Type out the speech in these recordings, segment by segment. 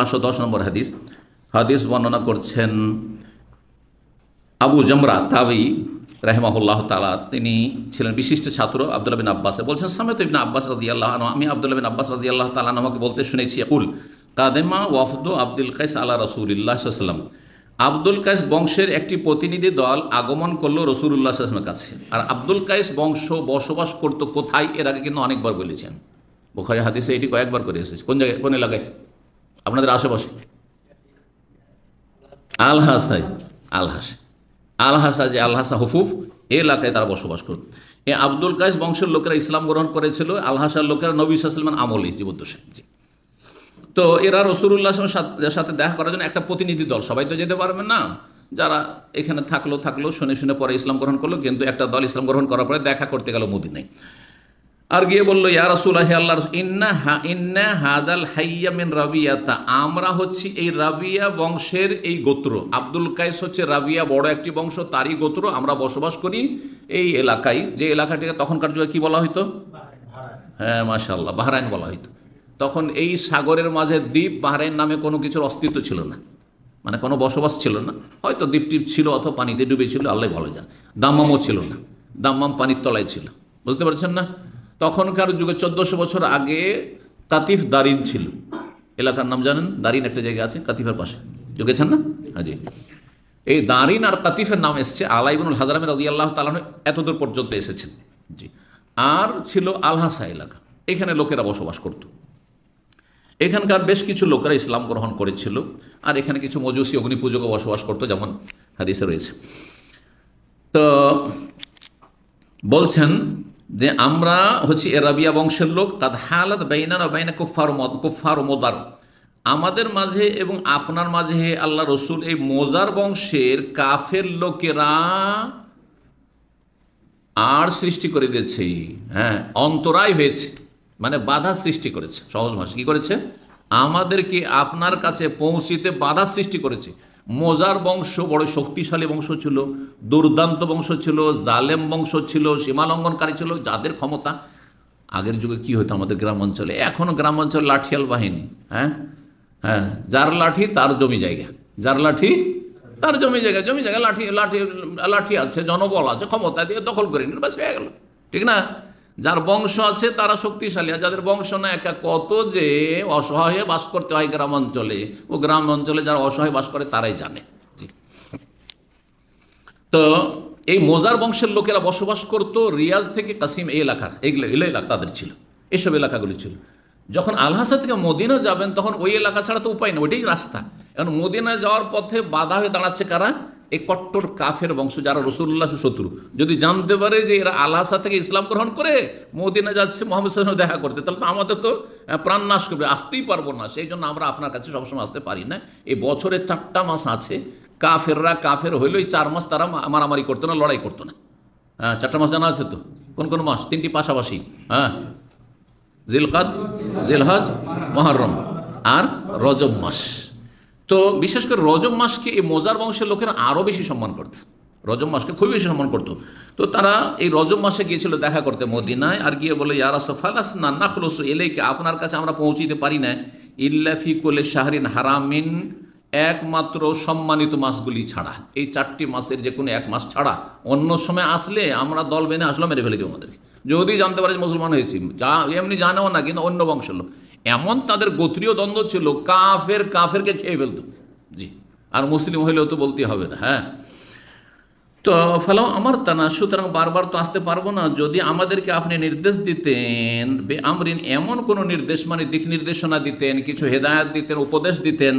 পাঁচশো দশ নম্বর হাদিস হাদিস বর্ণনা করছেন আবু জমরা তাবি রাহেমাহুল্লাহ তালা তিনি ছিলেন বিশিষ্ট ছাত্র আবদুল্লাহ বিন আব্বাসে বলছেন সামে তো ইবিন আব্বাস রাজি আল্লাহ আমি আবদুল্লাহ বিন আব্বাস রাজি আল্লাহ তালা আমাকে বলতে শুনেছি কুল তাদেমা ওয়াফদ আব্দুল কাইস আল্লাহ রসুল্লাহ সাল্লাম আব্দুল কাইস বংশের একটি প্রতিনিধি দল আগমন করলো রসুল্লাহ আসলামের কাছে আর আব্দুল কাইস বংশ বসবাস করতো কোথায় এর আগে কিন্তু অনেকবার বলেছেন বোখারি হাদিসে এটি কয়েকবার করে এসেছে কোন জায়গায় কোন এলাকায় আপনাদের আশেপাশে আলহাসাই আলহাস আলহাসা যে আলহাসা হফুফ এই এলাকায় তারা বসবাস করত এ আব্দুল কাইস বংশের লোকেরা ইসলাম গ্রহণ করেছিল আলহাসার লোকেরা নবী ইসলামের আমলি জীবদ্দোষে তো এরা আসলামের সাথে দেখা করার জন্য একটা প্রতিনিধি দল সবাই তো যেতে পারবেন না যারা এখানে থাকলো থাকলো শুনে শুনে পরে ইসলাম গ্রহণ করলো কিন্তু একটা দল ইসলাম গ্রহণ করার পরে দেখা করতে গেল মোদিনায় আর গিয়ে বলল ইয়া আল্লাহ ইন্না হা ইন্না হাদাল হাইয়া মিন রাবিয়াতা আমরা হচ্ছি এই রাবিয়া বংশের এই গোত্র আব্দুল কাইস হচ্ছে রাবিয়া বড় একটি বংশ তারই গোত্র আমরা বসবাস করি এই এলাকায় যে এলাকাটিকে তখনকার যুগে কী বলা হইতো হ্যাঁ মাশাল্লাহ বাহরাইন বলা হইতো তখন এই সাগরের মাঝে দ্বীপ বাহরাইন নামে কোনো কিছুর অস্তিত্ব ছিল না মানে কোনো বসবাস ছিল না হয়তো টিপ ছিল অথবা পানিতে ডুবে ছিল আল্লাহ ভালো যান দাম্মামও ছিল না দাম্মাম পানির তলায় ছিল বুঝতে পারছেন না তখনকার যুগে চোদ্দোশো বছর আগে কাতিফ দারিন ছিল এলাকার নাম জানেন দারিন একটা জায়গা আছে কাতিফের পাশে যোগেছেন না হাজি হ্যাঁ, এই দারিন আর কাতিফের নাম এসছে আলাইবুল হাজরামের রাজি আল্লাহ তালান এতদূর পর্যন্ত এসেছেন জি আর ছিল আলহাসা এলাকা এখানে লোকেরা বসবাস করত এখানকার বেশ কিছু লোকেরা ইসলাম গ্রহণ করেছিল আর এখানে কিছু মজুসি অগ্নিপুজোকে বসবাস করতো যেমন হাদিসে রয়েছে তো বলছেন যে আমরা হচ্ছে রাবিয়া বংশের লোক তাদের হালাত বাইনান বাইনা কুফার কুফার মোদার আমাদের মাঝে এবং আপনার মাঝে আল্লাহ রসুল এই মোজার বংশের কাফের লোকেরা আর সৃষ্টি করে দিয়েছে হ্যাঁ অন্তরায় হয়েছে মানে বাধা সৃষ্টি করেছে সহজ ভাষা কী করেছে আমাদেরকে আপনার কাছে পৌঁছিতে বাধা সৃষ্টি করেছে মোজার বংশ বড় শক্তিশালী বংশ ছিল দুর্দান্ত বংশ ছিল জালেম বংশ ছিল সীমালঙ্ঘনকারী ছিল যাদের ক্ষমতা আগের যুগে কি হতো আমাদের গ্রাম অঞ্চলে এখনও গ্রাম অঞ্চল লাঠিয়াল বাহিনী হ্যাঁ হ্যাঁ যার লাঠি তার জমি জায়গা যার লাঠি তার জমি জায়গা জমি জায়গা লাঠি লাঠি লাঠি আছে জনবল আছে ক্ষমতা দিয়ে দখল করে নিল বা হয়ে গেল ঠিক না যার বংশ আছে তারা শক্তিশালী আর যাদের বংশ না একা কত যে অসহায় বাস করতে হয় গ্রাম অঞ্চলে ও গ্রাম অঞ্চলে যারা অসহায় বাস করে তারাই জানে তো এই মোজার বংশের লোকেরা বসবাস করত রিয়াজ থেকে কাসিম এই এলাকার এইগুলো এলাকা তাদের ছিল এসব এলাকাগুলি ছিল যখন আলহাসা থেকে মদিনা যাবেন তখন ওই এলাকা ছাড়া তো উপায় না ওইটাই রাস্তা এখন মদিনা যাওয়ার পথে বাধা হয়ে দাঁড়াচ্ছে কারা এই কট্টর কাফের বংশ যারা রসুল্লাহ শত্রু যদি জানতে পারে যে এরা আলাসা থেকে ইসলাম গ্রহণ করে মোদিনা যাচ্ছে মোহাম্মদ সাহেব দেখা করতে তাহলে তো আমাদের তো প্রাণ নাশ করবে আসতেই পারবো না সেই জন্য আমরা আপনার কাছে সবসময় আসতে পারি না এই বছরে চারটা মাস আছে কাফেররা কাফের হইলেই চার মাস তারা মারামারি করতো না লড়াই করতো না হ্যাঁ চারটা মাস জানা আছে তো কোন কোন মাস তিনটি পাশাপাশি হ্যাঁ জিলকাত জিলহাজ মহরম আর রজব মাস তো বিশেষ করে রজম মাসকে এই মোজার বংশের লোকেরা আরও বেশি সম্মান করত রজম মাসকে খুবই বেশি সম্মান করতো তো তারা এই রজম মাসে গিয়েছিল দেখা করতে মদিনায় আর গিয়ে বলে ইয়ারা সফালাস না না খোলসো এলেকে আপনার কাছে আমরা পৌঁছিতে পারি না ইল্লাফি কোলে শাহরিন হারামিন একমাত্র সম্মানিত মাসগুলি ছাড়া এই চারটি মাসের যে কোনো এক মাস ছাড়া অন্য সময় আসলে আমরা দল বেঁধে আসলে মেরে ফেলে দিব আমাদেরকে যদি জানতে পারে যে মুসলমান হয়েছি যা এমনি জানেও না কিন্তু অন্য বংশের লোক এমন তাদের গোত্রীয় দ্বন্দ্ব ছিল কাফের কাফেরকে খেয়ে ফেলত জি আর মুসলিম হইলেও তো বলতে হবে না হ্যাঁ তো ফেলাও আমার তা না সুতরাং বারবার তো আসতে পারবো না যদি আমাদেরকে আপনি নির্দেশ দিতেন বে আমরিন এমন কোনো নির্দেশ মানে দিক নির্দেশনা দিতেন কিছু হেদায়ত দিতেন উপদেশ দিতেন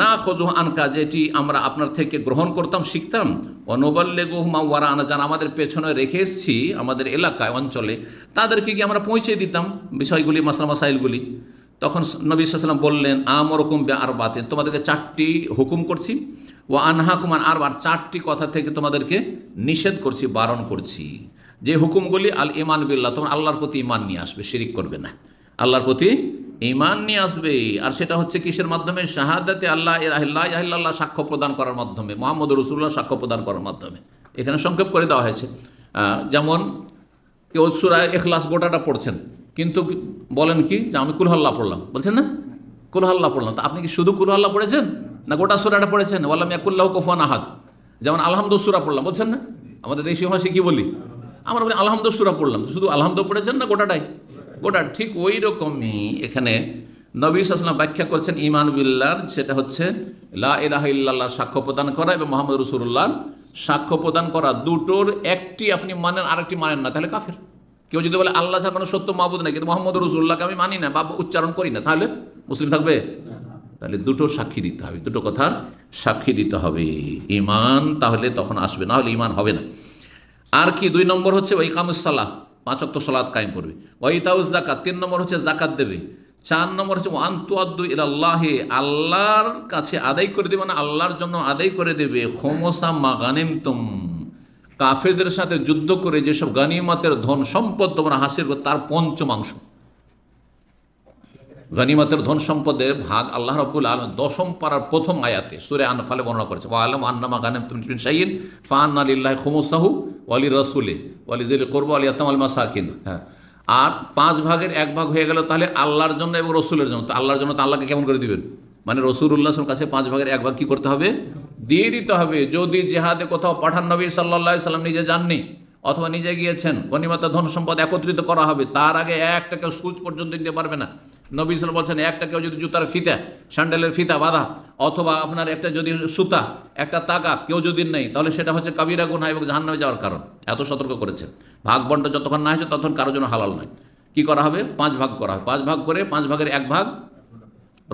না খোঁজো আনকা যেটি আমরা আপনার থেকে গ্রহণ করতাম শিখতাম অনবাল্যে গোহমা ওয়ারা আনা যান আমাদের পেছনে রেখে এসেছি আমাদের এলাকায় অঞ্চলে তাদেরকে গিয়ে আমরা পৌঁছে দিতাম বিষয়গুলি মাসলা মাসাইলগুলি তখন নবী সাল্লাম বললেন আমরকম বে আর বাতে তোমাদেরকে চারটি হুকুম করছি ও আনহা কুমার আর বার চারটি কথা থেকে তোমাদেরকে নিষেধ করছি বারণ করছি যে হুকুমগুলি আল ইমান বিল্লাহ তোমার আল্লাহর প্রতি ইমান নিয়ে আসবে শিরিক করবে না আল্লাহর প্রতি ইমান নিয়ে আসবে আর সেটা হচ্ছে কিসের মাধ্যমে শাহাদাতে আল্লাহ আল্লাহ সাক্ষ্য প্রদান করার মাধ্যমে মোহাম্মদ রসুল্লাহ সাক্ষ্য প্রদান করার মাধ্যমে এখানে সংক্ষেপ করে দেওয়া হয়েছে যেমন কেউ সুরায় এখলাস গোটাটা পড়ছেন কিন্তু বলেন কি যে আমি কুলহাল্লা পড়লাম বলছেন না কুলহাল্লা পড়লাম তো আপনি কি শুধু কুলহাল্লা পড়েছেন না গোটা সুরাটা পড়েছেন বললাম ইয়াকুল্লাহ কোফান আহাদ যেমন আলহামদুসুরা পড়লাম বলছেন না আমাদের দেশীয় ভাষায় কী বলি আমরা বলি আলহামদুসুরা পড়লাম শুধু আলহামদ পড়েছেন না গোটাটাই গোটা ঠিক ওই রকমই এখানে নবী সাসলাম ব্যাখ্যা করছেন ইমান বিল্লার সেটা হচ্ছে লা ইলাহ ইল্লাল্লাহ সাক্ষ্য প্রদান করা এবং মোহাম্মদ রসুল্লাহ সাক্ষ্য প্রদান করা দুটোর একটি আপনি মানেন আরেকটি মানেন না তাহলে কাফের কেউ যদি বলে আল্লাহ ছাড়া কোনো সত্য মাহবুদ নাই কিন্তু মোহাম্মদ রসুল্লাহকে আমি মানি না বা উচ্চারণ করি না তাহলে মুসলিম থাকবে তাহলে দুটো সাক্ষী দিতে হবে দুটো কথার সাক্ষী দিতে হবে ইমান তাহলে তখন আসবে না হলে ইমান হবে না আর কি দুই নম্বর হচ্ছে ওই কামুসাল্লাহ পাঁচক্ত সলাদ কায়েম করবে ওয়াইতাউ জাকাত তিন নম্বর হচ্ছে জাকাত দেবে চার নম্বর হচ্ছে আদু ইলাল্লাহে আল্লাহর কাছে আদায় করে দেবে না মানে আল্লাহর জন্য আদায় করে দেবে হোমসা তুম কাফেদের সাথে যুদ্ধ করে যেসব গানিমাতের ধন সম্পদ তোমরা হাসির তার পঞ্চমাংশ গনিমতের ধন সম্পদে ভাগ আল্লাহ রবুল আলম দশম পাড়ার প্রথম আয়াতে সুরে আনফালে বর্ণনা করেছে ও আলম আন্নামা গানেম তুমি সাইদ ফান আলিল্লাহ খুমুসাহু ওয়ালি রসুলি ওয়ালি জলি করব আলি আতাম আল মাসাকিন হ্যাঁ আর পাঁচ ভাগের এক ভাগ হয়ে গেল তাহলে আল্লাহর জন্য এবং রসুলের জন্য তো আল্লাহর জন্য তো আল্লাহকে কেমন করে দিবেন মানে রসুল্লাহর কাছে পাঁচ ভাগের এক ভাগ কী করতে হবে দিয়ে দিতে হবে যদি জেহাদে কোথাও পাঠান নবী সাল্লা সাল্লাম নিজে যাননি অথবা নিজে গিয়েছেন গণিমাতা ধন সম্পদ একত্রিত করা হবে তার আগে এক টাকা সুচ পর্যন্ত দিতে পারবে না নবী সাল বলছেন একটা কেউ যদি জুতার ফিতা স্যান্ডেলের ফিতা বাঁধা অথবা আপনার একটা যদি সুতা একটা তাকা কেউ যদি নেই তাহলে সেটা হচ্ছে কাবিরা গুনা এবং নামে যাওয়ার কারণ এত সতর্ক করেছে ভাগ বন্ড যতক্ষণ না হয়েছে ততক্ষণ কারোর জন্য হালাল নয় কী করা হবে পাঁচ ভাগ করা হবে পাঁচ ভাগ করে পাঁচ ভাগের এক ভাগ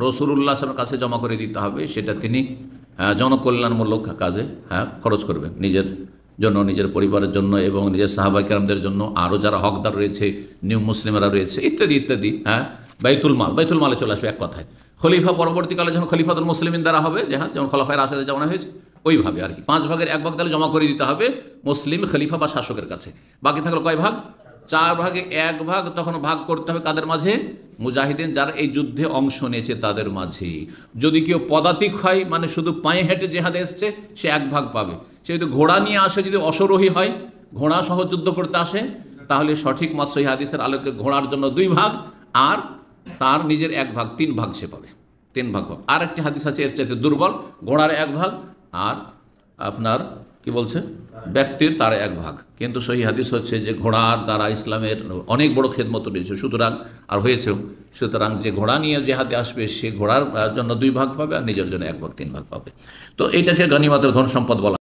রসুরুল্লাহের কাছে জমা করে দিতে হবে সেটা তিনি জনকল্যাণমূলক কাজে হ্যাঁ খরচ করবেন নিজের জন্য নিজের পরিবারের জন্য এবং নিজের সাহাবাইকারদের জন্য আরও যারা হকদার রয়েছে নিউ মুসলিমরা রয়েছে ইত্যাদি ইত্যাদি হ্যাঁ বাইতুল মাল বাইতুল মালে চলে আসবে এক কথায় খলিফা পরবর্তীকালে যখন খলিফাদুল মুসলিমিন দ্বারা হবে যে হ্যাঁ যেমন খলাফায় রাশেদে যেমন হয়েছে ওইভাবে আর কি পাঁচ ভাগের এক ভাগ তাহলে জমা করে দিতে হবে মুসলিম খলিফা বা শাসকের কাছে বাকি থাকলো কয় ভাগ চার ভাগে এক ভাগ তখন ভাগ করতে হবে কাদের মাঝে মুজাহিদিন যারা এই যুদ্ধে অংশ নিয়েছে তাদের মাঝে যদি কেউ পদাতিক হয় মানে শুধু পায়ে হেঁটে জেহাদে এসছে সে এক ভাগ পাবে সে যদি ঘোড়া নিয়ে আসে যদি অসরোহী হয় ঘোড়া সহ যুদ্ধ করতে আসে তাহলে সঠিক মত সহি হাদিসের আলোকে ঘোড়ার জন্য দুই ভাগ আর তার নিজের এক ভাগ তিন ভাগ সে পাবে তিন ভাগ পাবে আর একটি হাদিস আছে এর চাইতে দুর্বল ঘোড়ার এক ভাগ আর আপনার কি বলছে ব্যক্তির তার এক ভাগ কিন্তু সহি হাদিস হচ্ছে যে ঘোড়ার দ্বারা ইসলামের অনেক বড় খেদমত রয়েছে সুতরাং আর হয়েছেও সুতরাং যে ঘোড়া নিয়ে যে হাতে আসবে সে ঘোড়ার জন্য দুই ভাগ পাবে আর নিজের জন্য এক ভাগ তিন ভাগ পাবে তো এটাকে গানিমাতের ধন সম্পদ বলা